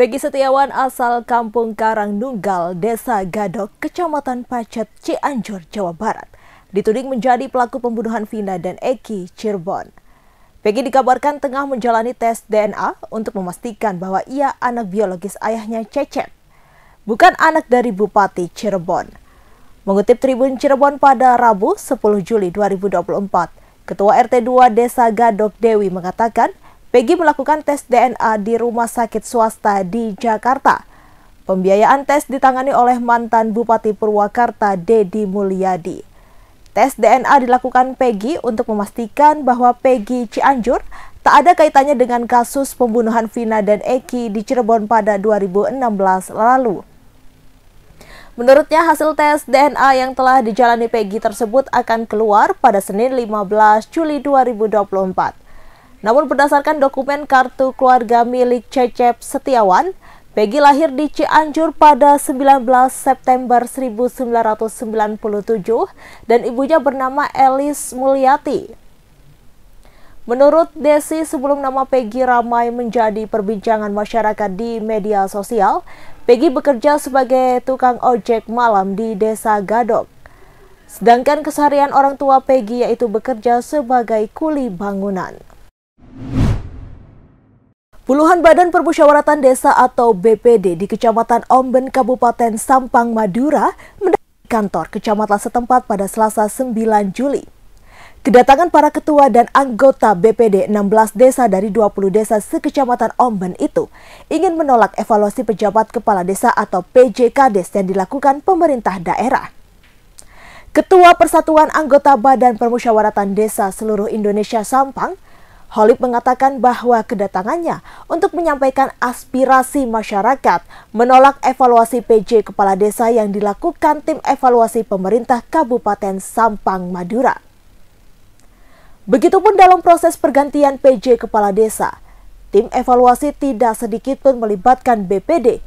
Peggy Setiawan asal Kampung Karang Nunggal, Desa Gadok, Kecamatan Pacet, Cianjur, Jawa Barat. Dituding menjadi pelaku pembunuhan Vina dan Eki Cirebon. Peggy dikabarkan tengah menjalani tes DNA untuk memastikan bahwa ia anak biologis ayahnya Cecep, bukan anak dari Bupati Cirebon. Mengutip Tribun Cirebon pada Rabu 10 Juli 2024, Ketua RT 2 Desa Gadok Dewi mengatakan Peggy melakukan tes DNA di rumah sakit swasta di Jakarta. Pembiayaan tes ditangani oleh mantan Bupati Purwakarta Dedi Mulyadi. Tes DNA dilakukan Peggy untuk memastikan bahwa Peggy Cianjur tak ada kaitannya dengan kasus pembunuhan Vina dan Eki di Cirebon pada 2016 lalu. Menurutnya hasil tes DNA yang telah dijalani Peggy tersebut akan keluar pada Senin 15 Juli 2024. Namun berdasarkan dokumen kartu keluarga milik Cecep Setiawan, Peggy lahir di Cianjur pada 19 September 1997 dan ibunya bernama Elis Mulyati. Menurut Desi, sebelum nama Peggy ramai menjadi perbincangan masyarakat di media sosial, Peggy bekerja sebagai tukang ojek malam di Desa Gadok. Sedangkan keseharian orang tua Peggy yaitu bekerja sebagai kuli bangunan. Puluhan Badan Permusyawaratan Desa atau BPD di Kecamatan Omben, Kabupaten Sampang, Madura mendatangi kantor kecamatan setempat pada Selasa 9 Juli. Kedatangan para ketua dan anggota BPD 16 desa dari 20 desa sekecamatan Omben itu ingin menolak evaluasi pejabat kepala desa atau PJKdes yang dilakukan pemerintah daerah. Ketua Persatuan Anggota Badan Permusyawaratan Desa Seluruh Indonesia Sampang, Holip mengatakan bahwa kedatangannya untuk menyampaikan aspirasi masyarakat menolak evaluasi PJ Kepala Desa yang dilakukan tim evaluasi pemerintah Kabupaten Sampang, Madura. Begitupun dalam proses pergantian PJ Kepala Desa, tim evaluasi tidak sedikit pun melibatkan BPD.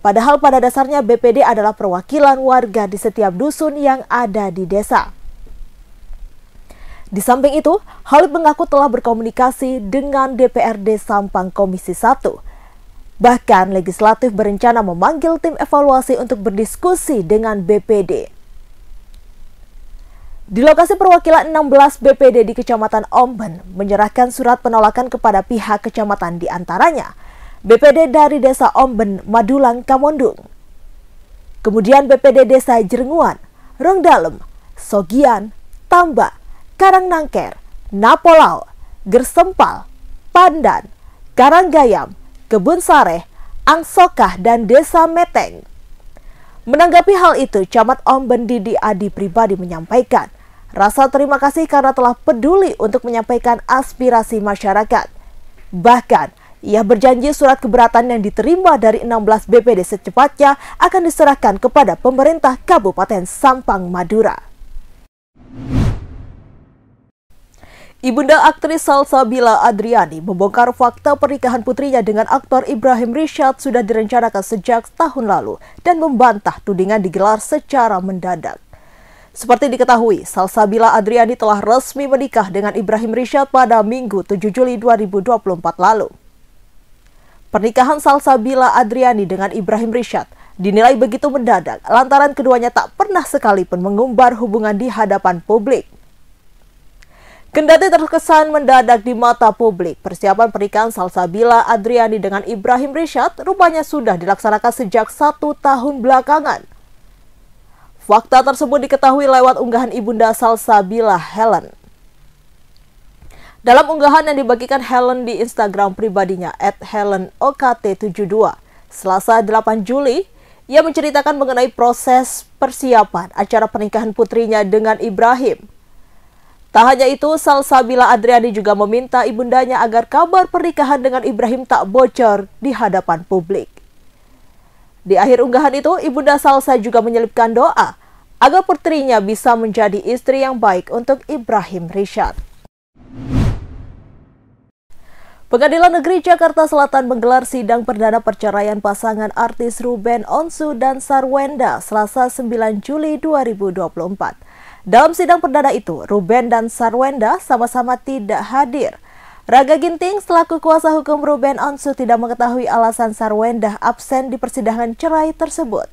Padahal pada dasarnya BPD adalah perwakilan warga di setiap dusun yang ada di desa. Di samping itu, Halid mengaku telah berkomunikasi dengan DPRD Sampang Komisi 1 Bahkan legislatif berencana memanggil tim evaluasi untuk berdiskusi dengan BPD. Di lokasi perwakilan 16 BPD di Kecamatan Omben menyerahkan surat penolakan kepada pihak kecamatan di antaranya BPD dari Desa Omben, Madulang, Kamondung. Kemudian BPD Desa Jerenguan, Rengdalem, Sogian, Tambak, Karangnangker, Napolau, Gersempal, Pandan, Karanggayam, Kebun Sareh, Angsokah, dan Desa Meteng. Menanggapi hal itu, Camat Om Bendidi Adi Pribadi menyampaikan, rasa terima kasih karena telah peduli untuk menyampaikan aspirasi masyarakat. Bahkan, ia berjanji surat keberatan yang diterima dari 16 BPD secepatnya akan diserahkan kepada pemerintah Kabupaten Sampang Madura. Ibunda aktris Salsabila Adriani membongkar fakta pernikahan putrinya dengan aktor Ibrahim Rishad sudah direncanakan sejak tahun lalu dan membantah tudingan digelar secara mendadak. Seperti diketahui, Salsabila Adriani telah resmi menikah dengan Ibrahim Rishad pada Minggu 7 Juli 2024 lalu. Pernikahan Salsabila Adriani dengan Ibrahim Rishad dinilai begitu mendadak lantaran keduanya tak pernah sekalipun mengumbar hubungan di hadapan publik. Kendati terkesan mendadak di mata publik, persiapan pernikahan Salsabila Adriani dengan Ibrahim Rishad rupanya sudah dilaksanakan sejak satu tahun belakangan. Fakta tersebut diketahui lewat unggahan Ibunda Salsabila, Helen. Dalam unggahan yang dibagikan Helen di Instagram pribadinya, at 72 Selasa 8 Juli, ia menceritakan mengenai proses persiapan acara pernikahan putrinya dengan Ibrahim – Tak hanya itu, Salsabila Adriani juga meminta ibundanya agar kabar pernikahan dengan Ibrahim tak bocor di hadapan publik. Di akhir unggahan itu, ibunda Salsa juga menyelipkan doa agar putrinya bisa menjadi istri yang baik untuk Ibrahim Rishad. Pengadilan Negeri Jakarta Selatan menggelar sidang perdana perceraian pasangan artis Ruben Onsu dan Sarwenda Selasa 9 Juli 2024. Dalam sidang perdana itu, Ruben dan Sarwenda sama-sama tidak hadir. Raga Ginting selaku kuasa hukum Ruben Onsu tidak mengetahui alasan Sarwenda absen di persidangan cerai tersebut.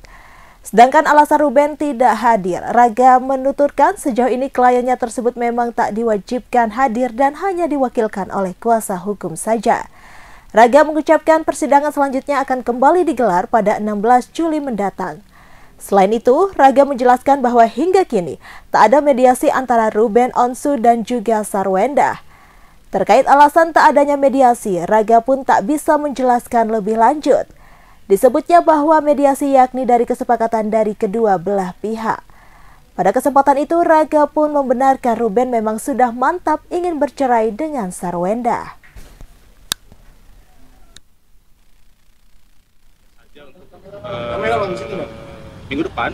Sedangkan alasan Ruben tidak hadir, Raga menuturkan sejauh ini kliennya tersebut memang tak diwajibkan hadir dan hanya diwakilkan oleh kuasa hukum saja. Raga mengucapkan persidangan selanjutnya akan kembali digelar pada 16 Juli mendatang. Selain itu, Raga menjelaskan bahwa hingga kini tak ada mediasi antara Ruben Onsu dan juga Sarwenda. Terkait alasan tak adanya mediasi, Raga pun tak bisa menjelaskan lebih lanjut. Disebutnya bahwa mediasi yakni dari kesepakatan dari kedua belah pihak. Pada kesempatan itu, Raga pun membenarkan Ruben memang sudah mantap ingin bercerai dengan Sarwenda. Uh, minggu depan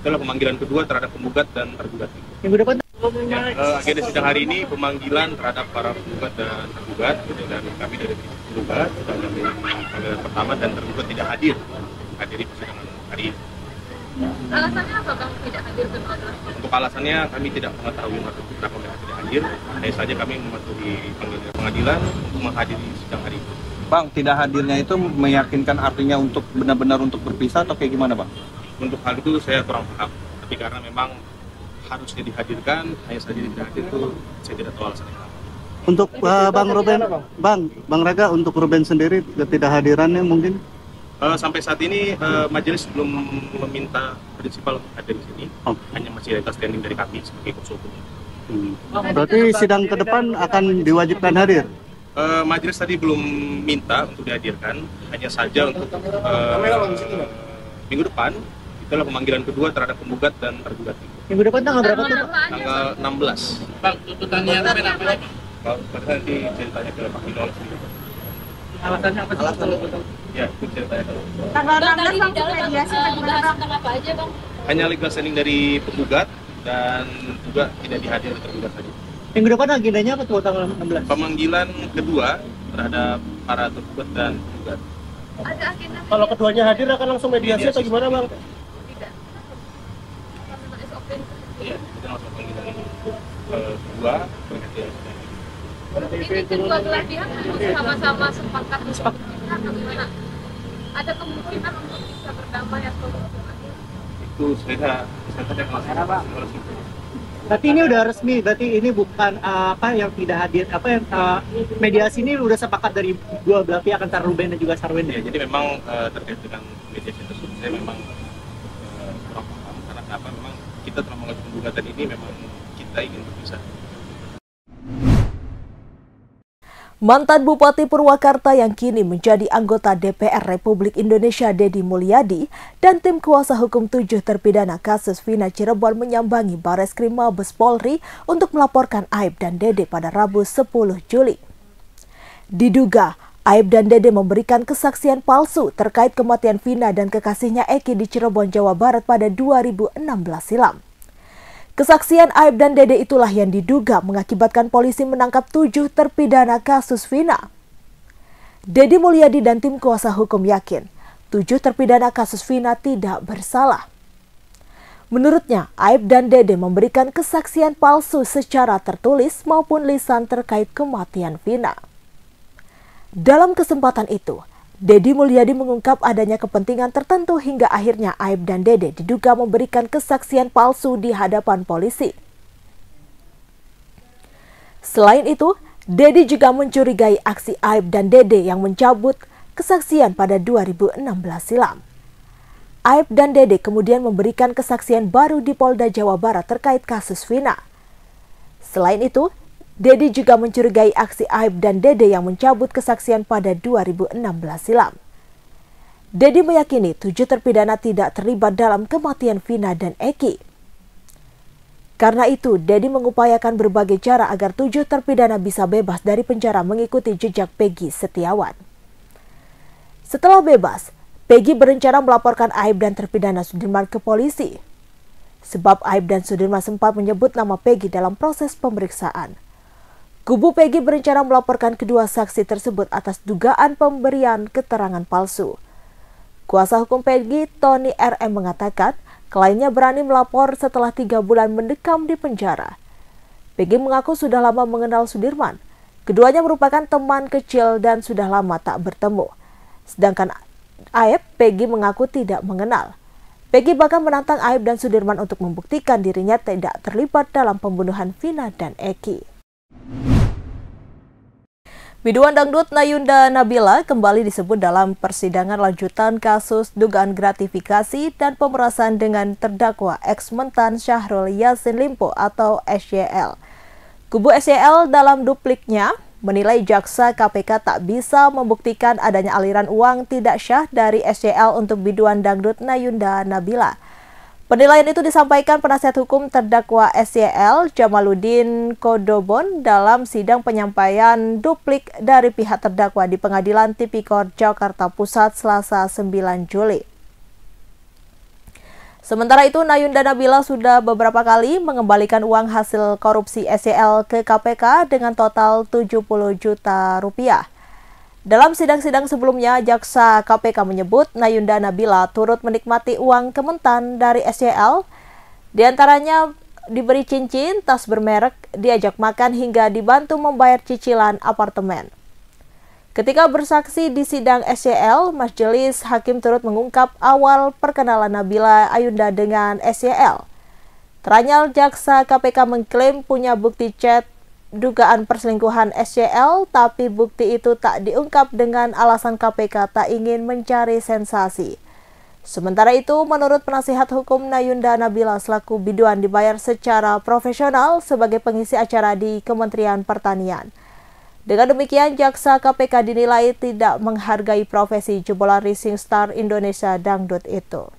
itulah pemanggilan kedua terhadap penggugat dan tergugat. Minggu depan ya, uh, agenda sidang hari ini pemanggilan terhadap para penggugat dan tergugat gitu. dan kami dari penggugat dan dari panggilan pertama dan tergugat tidak hadir hadiri persidangan hari ini. Alasannya apa bang tidak hadir ke Untuk alasannya kami tidak mengetahui kenapa mereka tidak hadir. Hanya saja kami mematuhi panggilan pengadilan untuk menghadiri sidang hari ini. Bang, tidak hadirnya itu meyakinkan artinya untuk benar-benar untuk berpisah atau kayak gimana, Bang? untuk hal itu saya kurang paham tapi karena memang harusnya dihadirkan hanya saja tidak hadir itu saya tidak tahu alasannya untuk uh, Bang Ruben, Bang, Bang Raga untuk Ruben sendiri tidak hadirannya mungkin uh, sampai saat ini uh, majelis belum meminta prinsipal untuk hadir di sini, oh. hanya masih ada standing dari kami sebagai kuasa hukumnya. Hmm. Berarti sidang ke depan akan diwajibkan hadir? Uh, majelis tadi belum minta untuk dihadirkan, hanya saja untuk uh, minggu depan itulah pemanggilan kedua terhadap penggugat dan tergugat. Minggu depan tanggal berapa tuh? Tanggal 16. Pak, tuntutannya apa? Ya? Kalau nanti ceritanya ke Pak Hilal Alasannya apa? Alasan Ya, itu ceritanya. Tanggal 16 langsung mediasi apa aja, Bang? Hanya legal standing dari penggugat dan juga tidak dihadir tergugat saja. Minggu depan agendanya apa tuh tanggal 16? Pemanggilan kedua terhadap para tergugat dan penggugat. Kalau keduanya hadir akan langsung mediasi atau gimana, Bang? dua berkecil. kedua belah pihak sama-sama sepakat untuk gimana? Ada kemungkinan untuk bisa berdamai atau itu saya saya tanya masalah Berarti ini udah resmi, berarti ini bukan uh, apa yang tidak hadir, apa yang uh, mediasi ini udah sepakat dari dua belah pihak antara Ruben dan juga Sarwin ya. Jadi memang uh, terkait dengan mediasi tersebut saya memang uh, kurang paham karena apa memang kita telah mengajukan gugatan ini memang kita ingin berpisah. Mantan Bupati Purwakarta yang kini menjadi anggota DPR Republik Indonesia Dedi Mulyadi dan tim kuasa hukum tujuh terpidana kasus Vina Cirebon menyambangi Bares Krim Mabes Polri untuk melaporkan Aib dan Dede pada Rabu 10 Juli. Diduga, Aib dan Dede memberikan kesaksian palsu terkait kematian Vina dan kekasihnya Eki di Cirebon, Jawa Barat pada 2016 silam. Kesaksian Aib dan Dede itulah yang diduga mengakibatkan polisi menangkap tujuh terpidana kasus Vina. Dedi Mulyadi dan tim kuasa hukum yakin tujuh terpidana kasus Vina tidak bersalah. Menurutnya, Aib dan Dede memberikan kesaksian palsu secara tertulis maupun lisan terkait kematian Vina. Dalam kesempatan itu, Dedi Mulyadi mengungkap adanya kepentingan tertentu hingga akhirnya Aib dan Dede diduga memberikan kesaksian palsu di hadapan polisi. Selain itu, Dedi juga mencurigai aksi Aib dan Dede yang mencabut kesaksian pada 2016 silam. Aib dan Dede kemudian memberikan kesaksian baru di Polda Jawa Barat terkait kasus Vina. Selain itu, Dedi juga mencurigai aksi Aib dan Dede yang mencabut kesaksian pada 2016 silam. Dedi meyakini tujuh terpidana tidak terlibat dalam kematian Vina dan Eki. Karena itu, Dedi mengupayakan berbagai cara agar tujuh terpidana bisa bebas dari penjara mengikuti jejak Peggy Setiawan. Setelah bebas, Peggy berencana melaporkan Aib dan terpidana Sudirman ke polisi. Sebab Aib dan Sudirman sempat menyebut nama Peggy dalam proses pemeriksaan. Kubu Peggy berencana melaporkan kedua saksi tersebut atas dugaan pemberian keterangan palsu. Kuasa hukum Peggy, Tony RM mengatakan, kliennya berani melapor setelah tiga bulan mendekam di penjara. Peggy mengaku sudah lama mengenal Sudirman. Keduanya merupakan teman kecil dan sudah lama tak bertemu. Sedangkan Aib, Peggy mengaku tidak mengenal. Peggy bahkan menantang Aib dan Sudirman untuk membuktikan dirinya tidak terlibat dalam pembunuhan Vina dan Eki. Biduan dangdut Nayunda Nabila kembali disebut dalam persidangan lanjutan kasus dugaan gratifikasi dan pemerasan dengan terdakwa ex-mentan Syahrul Yasin Limpo atau SYL. Kubu SYL dalam dupliknya menilai jaksa KPK tak bisa membuktikan adanya aliran uang tidak syah dari SYL untuk biduan dangdut Nayunda Nabila. Penilaian itu disampaikan penasihat hukum terdakwa SYL Jamaluddin Kodobon dalam sidang penyampaian duplik dari pihak terdakwa di Pengadilan Tipikor Jakarta Pusat Selasa 9 Juli. Sementara itu Nayunda Nabila sudah beberapa kali mengembalikan uang hasil korupsi SEL ke KPK dengan total 70 juta rupiah. Dalam sidang-sidang sebelumnya, Jaksa KPK menyebut Nayunda Nabila turut menikmati uang kementan dari SCL, antaranya diberi cincin, tas bermerek, diajak makan hingga dibantu membayar cicilan apartemen. Ketika bersaksi di sidang SCL, Majelis Hakim turut mengungkap awal perkenalan Nabila Ayunda dengan SCL. Teranyal jaksa KPK mengklaim punya bukti chat dugaan perselingkuhan SCL, tapi bukti itu tak diungkap dengan alasan KPK tak ingin mencari sensasi. Sementara itu, menurut penasihat hukum Nayunda Nabila selaku biduan dibayar secara profesional sebagai pengisi acara di Kementerian Pertanian. Dengan demikian, jaksa KPK dinilai tidak menghargai profesi jebolan Rising Star Indonesia dangdut itu.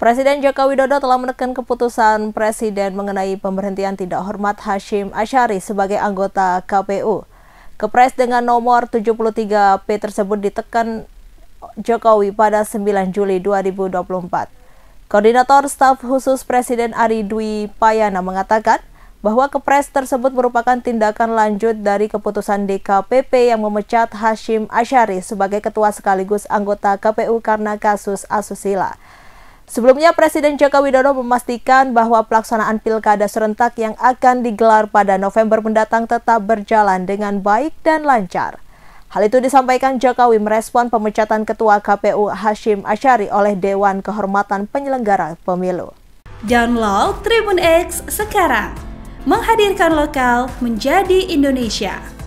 Presiden Joko Widodo telah menekan keputusan Presiden mengenai pemberhentian tidak hormat Hashim Ashari sebagai anggota KPU. Kepres dengan nomor 73P tersebut ditekan Jokowi pada 9 Juli 2024. Koordinator Staf Khusus Presiden Ari Dwi Payana mengatakan bahwa kepres tersebut merupakan tindakan lanjut dari keputusan DKPP yang memecat Hashim Ashari sebagai ketua sekaligus anggota KPU karena kasus asusila. Sebelumnya, Presiden Joko Widodo memastikan bahwa pelaksanaan pilkada serentak yang akan digelar pada November mendatang tetap berjalan dengan baik dan lancar. Hal itu disampaikan Jokowi merespon pemecatan Ketua KPU Hashim Ashari oleh Dewan Kehormatan Penyelenggara Pemilu. Download Tribun X sekarang, menghadirkan lokal menjadi Indonesia.